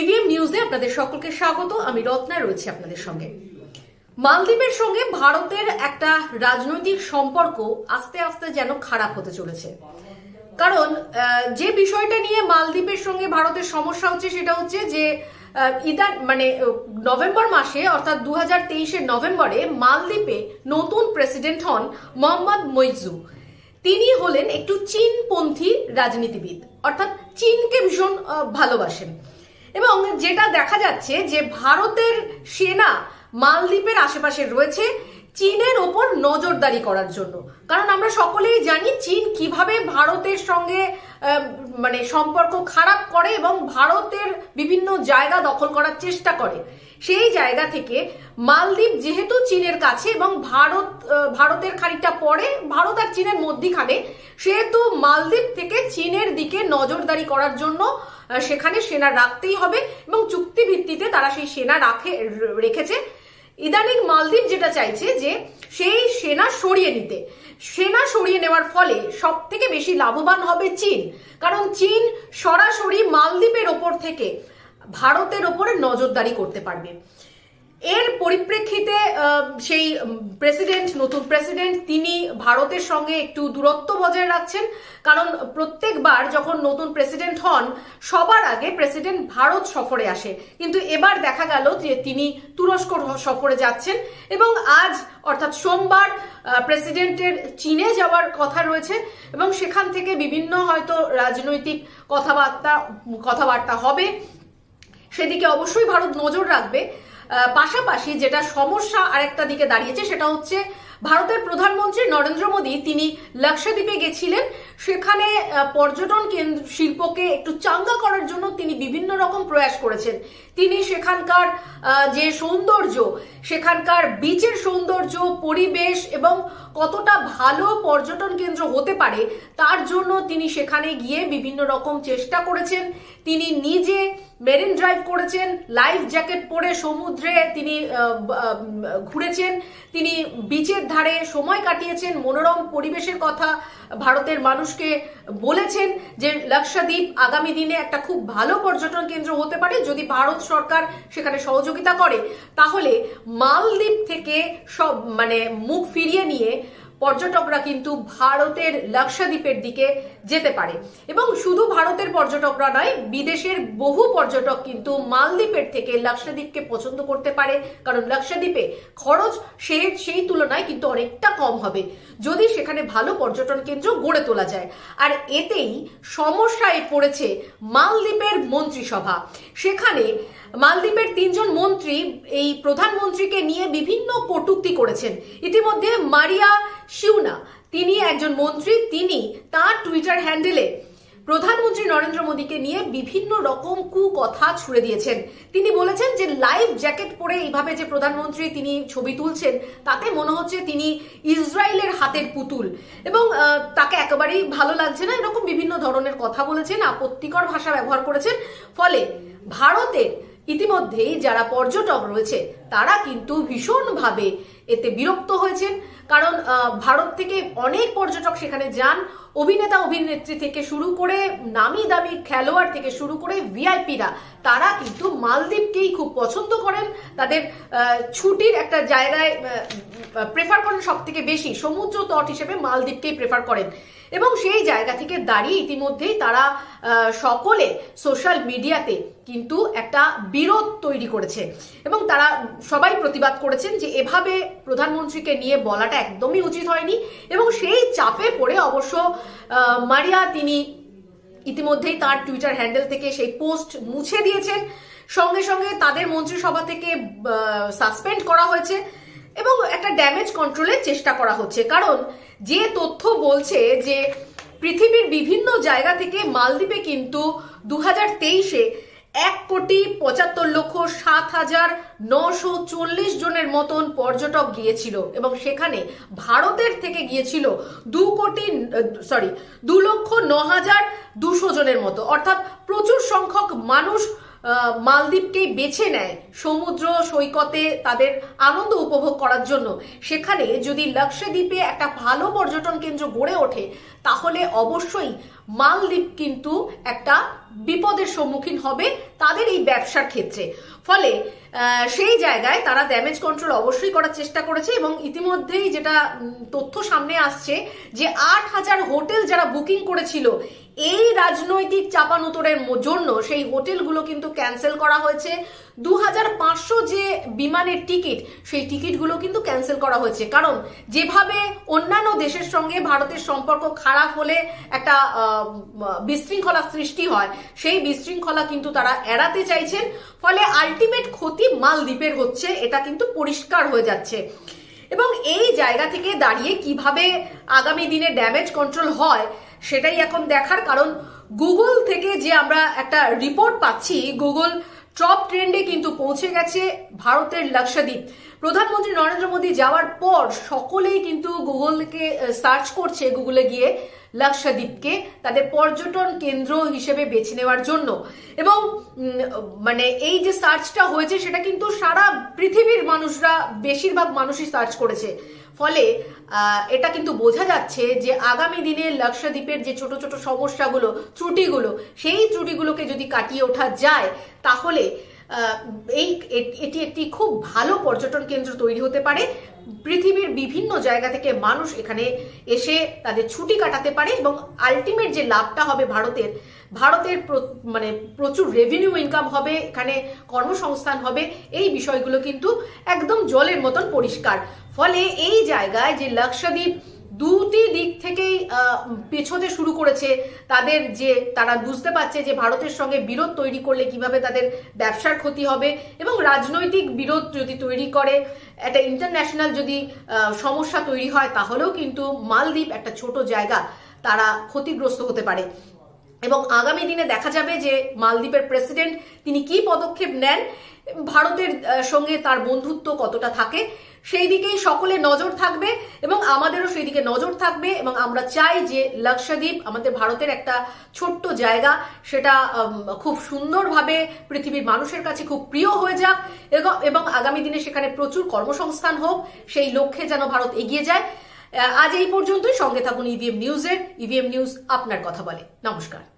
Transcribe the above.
EVM e নিউজে আপনাদের সকলকে স্বাগত আমি রত্না রয়েছি আপনাদের সঙ্গে মালদ্বীপের সঙ্গে ভারতের একটা রাজনৈতিক সম্পর্ক আস্তে আস্তে যেন খারাপ হতে চলেছে কারণ যে বিষয়টা নিয়ে মালদ্বীপের সঙ্গে ভারতের সমস্যা হচ্ছে সেটা হচ্ছে যে ইদান মানে নভেম্বর মাসে অর্থাৎ দু হাজার নভেম্বরে মালদ্বীপে নতুন প্রেসিডেন্ট হন মোহাম্মদ মৈজু তিনি হলেন একটু চীনপন্থী রাজনীতিবিদ অর্থাৎ চীনকে ভীষণ ভালোবাসেন এবং যেটা দেখা যাচ্ছে যে ভারতের সেনা মালদ্বীপের আশেপাশে রয়েছে চীনের ওপর নজরদারি করার জন্য কারণ আমরা সকলেই জানি চীন কিভাবে ভারতের সঙ্গে মানে সম্পর্ক খারাপ করে এবং ভারতের বিভিন্ন জায়গা দখল করার চেষ্টা করে সেই জায়গা থেকে মালদ্বীপ যেহেতু চীনের কাছে এবং ভারত ভারতের খানিকটা পরে ভারত আর চীনের মধ্যিখানে সেহেতু মালদ্বীপ থেকে চীনের দিকে নজরদারি করার জন্য সেখানে সেনা রাখতেই হবে এবং চুক্তিভিত্তিতে তারা সেই সেনা রাখে রেখেছে ইদানিং মালদ্বীপ যেটা চাইছে যে সেই সেনা সরিয়ে নিতে সেনা সরিয়ে নেওয়ার ফলে সব থেকে বেশি লাভবান হবে চীন কারণ চীন সরাসরি মালদ্বীপের ওপর থেকে ভারতের ওপরে নজরদারি করতে পারবে এর পরিপ্রেক্ষিতে সেই প্রেসিডেন্ট নতুন প্রেসিডেন্ট তিনি ভারতের সঙ্গে একটু দূরত্ব বজায় রাখছেন কারণ প্রত্যেকবার যখন নতুন প্রেসিডেন্ট হন সবার আগে প্রেসিডেন্ট ভারত সফরে আসে কিন্তু এবার দেখা গেল যে তিনি তুরস্ক সফরে যাচ্ছেন এবং আজ অর্থাৎ সোমবার প্রেসিডেন্টের চীনে যাওয়ার কথা রয়েছে এবং সেখান থেকে বিভিন্ন হয়তো রাজনৈতিক কথাবার্তা কথাবার্তা হবে সেদিকে অবশ্যই ভারত নজর রাখবে পাশাপাশি যেটা সমস্যা আরেকটা দিকে দাঁড়িয়েছে সেটা হচ্ছে ভারতের প্রধানমন্ত্রী নরেন্দ্র মোদী তিনি লাক্ষাদ্বীপে গেছিলেন সেখানে পর্যটন কেন্দ্র শিল্পকে একটু চাঙ্গা করার জন্য তিনি বিভিন্ন রকম প্রয়াস করেছেন তিনি সেখানকার যে সৌন্দর্য সেখানকার বিচের সৌন্দর্য পরিবেশ এবং কতটা ভালো পর্যটন কেন্দ্র হতে পারে তার জন্য তিনি সেখানে গিয়ে বিভিন্ন রকম চেষ্টা করেছেন তিনি নিজে মেরিন ড্রাইভ করেছেন লাইফ জ্যাকেট পরে সমুদ্রে তিনি ঘুরেছেন তিনি বিচের ধারে সময় কাটিয়েছেন মনোরম পরিবেশের কথা ভারতের মানুষকে বলেছেন যে লক্ষাদ্বীপ আগামী দিনে একটা খুব ভালো পর্যটন কেন্দ্র হতে পারে যদি ভারত সরকার সেখানে সহযোগিতা করে তাহলে মালদ্বীপ থেকে সব মানে মুখ ফিরিয়ে নিয়ে পর্যটকরা কিন্তু ভারতের লাক্ষাদ্বীপের দিকে যেতে পারে এবং শুধু ভারতের পর্যটকরা নয় বিদেশের বহু পর্যটক কিন্তু মালদ্বীপের থেকে লাক্ষাদ্বীপকে পছন্দ করতে পারে কারণ লাক্ষাদ্বীপে খরচ সে সেই তুলনায় কিন্তু অনেকটা কম হবে যদি সেখানে ভালো পর্যটন কেন্দ্র গড়ে তোলা যায় আর এতেই সমস্যায় পড়েছে মালদ্বীপের মন্ত্রিসভা সেখানে মালদ্বীপের তিনজন মন্ত্রী এই প্রধানমন্ত্রীকে নিয়ে বিভিন্ন কটুক্তি করেছেন ইতিমধ্যে মারিয়া শিউনা তিনি একজন মন্ত্রী তিনি তার টুইটার হ্যান্ডেলে প্রধানমন্ত্রী নরেন্দ্র মোদীকে নিয়ে বিভিন্ন রকম কু কথা ছুড়ে দিয়েছেন তিনি বলেছেন যে লাইভ জ্যাকেট পরে এইভাবে যে প্রধানমন্ত্রী তিনি ছবি তুলছেন তাতে মনে হচ্ছে তিনি ইসরায়েলের হাতের পুতুল এবং তাকে একেবারেই ভালো লাগছে না এরকম বিভিন্ন ধরনের কথা বলেছেন আপত্তিকর ভাষা ব্যবহার করেছেন ফলে ভারতের ইতিমধ্যেই যারা পর্যটক রয়েছে তারা কিন্তু ভীষণভাবে এতে বিরক্ত হয়েছেন কারণ ভারত থেকে অনেক পর্যটক সেখানে যান অভিনেতা অভিনেত্রী থেকে শুরু করে নামি দামি খেলোয়াড় থেকে শুরু করে ভিআইপিরা তারা কিন্তু মালদ্বীপকেই খুব পছন্দ করেন তাদের ছুটির একটা জায়গায় প্রেফার করেন সব থেকে বেশি সমুদ্র তট হিসেবে মালদ্বীপকেই প্রেফার করেন এবং সেই জায়গা থেকে দাঁড়িয়ে ইতিমধ্যেই তারা সকলে সোশ্যাল মিডিয়াতে কিন্তু একটা বিরোধ তৈরি করেছে এবং তারা সবাই প্রতিবাদ করেছেন যে এভাবে প্রধানমন্ত্রীকে নিয়ে বলাটা একদমই উচিত হয়নি এবং সেই চাপে পড়ে অবশ্য মারিয়া তিনি ইতিমধ্যেই তার টুইটার হ্যান্ডেল থেকে সেই পোস্ট মুছে দিয়েছেন সঙ্গে সঙ্গে তাদের মন্ত্রিসভা থেকে সাসপেন্ড করা হয়েছে এবং একটা ড্যামেজ কন্ট্রোলের চেষ্টা করা হচ্ছে কারণ যে তথ্য বলছে যে পৃথিবীর বিভিন্ন জায়গা থেকে মালদ্বীপে কিন্তু দু হাজার তেইশে এক কোটি পঁচাত্তর লক্ষ সাত হাজার নশো চল্লিশ জনের মতন পর্যটক গিয়েছিল এবং সেখানে ভারতের থেকে গিয়েছিল দু কোটি সরি দু লক্ষ ন হাজার দুশো জনের মতো অর্থাৎ প্রচুর সংখ্যক মানুষ মালদ্বীপকেই বেছে নেয় সমুদ্র সৈকতে তাদের আনন্দ উপভোগ করার জন্য সেখানে যদি লক্ষদ্বীপে একটা ভালো পর্যটন কেন্দ্র গড়ে ওঠে তাহলে অবশ্যই মালদ্বীপ কিন্তু একটা বিপদের সম্মুখীন হবে তাদের এই ব্যবসার ক্ষেত্রে ফলে সেই জায়গায় তারা ড্যামেজ কন্ট্রোল অবশ্যই করার চেষ্টা করেছে এবং ইতিমধ্যেই যেটা তথ্য সামনে আসছে যে আট হাজার হোটেল যারা বুকিং করেছিল এই রাজনৈতিক চাপানোতরের জন্য সেই হোটেলগুলো কিন্তু ক্যান্সেল করা হয়েছে দু যে বিমানের টিকিট সেই টিকিটগুলো কিন্তু ক্যান্সেল করা হয়েছে কারণ যেভাবে অন্যান্য দেশের সঙ্গে ভারতের সম্পর্ক খারাপ হলে একটা বিশৃঙ্খলা সৃষ্টি হয় সেই বিশৃঙ্খলা কিন্তু তারা এড়াতে চাইছেন ফলে আলটিমেট ক্ষতি মালদ্বীপের হচ্ছে এটা কিন্তু পরিষ্কার হয়ে যাচ্ছে এবং এই জায়গা থেকে দাঁড়িয়ে কিভাবে আগামী দিনে ড্যামেজ কন্ট্রোল হয় সেটাই এখন দেখার কারণ গুগল থেকে যে আমরা একটা রিপোর্ট পাচ্ছি গুগল টপ ট্রেন্ডে কিন্তু পৌঁছে গেছে ভারতের লাক্ষাদ্বীপ প্রধানমন্ত্রী নরেন্দ্র মোদী যাওয়ার পর সকলেই কিন্তু গুগলকে সার্চ করছে গুগলে গিয়ে লাক্সাদ্বীপকে তাদের পর্যটন কেন্দ্র হিসেবে বেছে নেওয়ার জন্য এবং মানে এই যে সার্চটা হয়েছে সেটা কিন্তু সারা পৃথিবীর মানুষরা বেশিরভাগ মানুষই সার্চ করেছে ফলে এটা কিন্তু বোঝা যাচ্ছে যে আগামী দিনে লাক্সাদ্বীপের যে ছোট ছোট সমস্যাগুলো ত্রুটিগুলো সেই ত্রুটিগুলোকে যদি কাটিয়ে ওঠা যায় তাহলে এই এটি একটি খুব ভালো পর্যটন কেন্দ্র তৈরি হতে পারে পৃথিবীর বিভিন্ন জায়গা থেকে মানুষ এখানে এসে তাদের ছুটি কাটাতে পারে এবং আলটিমেট যে লাভটা হবে ভারতের ভারতের মানে প্রচুর রেভিনিউ ইনকাম হবে এখানে কর্মসংস্থান হবে এই বিষয়গুলো কিন্তু একদম জলের মতন পরিষ্কার ফলে এই জায়গায় যে লাক্ষাদ্বীপ দুটি দিক থেকেই পেছোতে শুরু করেছে তাদের যে তারা বুঝতে পারছে যে ভারতের সঙ্গে বিরোধ তৈরি করলে কিভাবে তাদের ব্যবসার ক্ষতি হবে এবং রাজনৈতিক বিরোধ যদি তৈরি করে একটা ইন্টারন্যাশনাল যদি সমস্যা তৈরি হয় তাহলেও কিন্তু মালদ্বীপ একটা ছোট জায়গা তারা ক্ষতিগ্রস্ত হতে পারে এবং আগামী দিনে দেখা যাবে যে মালদ্বীপের প্রেসিডেন্ট তিনি কি পদক্ষেপ নেন ভারতের সঙ্গে তার বন্ধুত্ব কতটা থাকে সেই দিকেই সকলে নজর থাকবে এবং আমাদেরও সেই দিকে নজর থাকবে এবং আমরা চাই যে লক্ষদ্বীপ আমাদের ভারতের একটা ছোট্ট জায়গা সেটা খুব সুন্দরভাবে পৃথিবীর মানুষের কাছে খুব প্রিয় হয়ে যাক এবং আগামী দিনে সেখানে প্রচুর কর্মসংস্থান হোক সেই লক্ষ্যে যেন ভারত এগিয়ে যায় আজ এই পর্যন্তই সঙ্গে থাকুন ইভিএম নিউজের ইভিএম নিউজ আপনার কথা বলে নমস্কার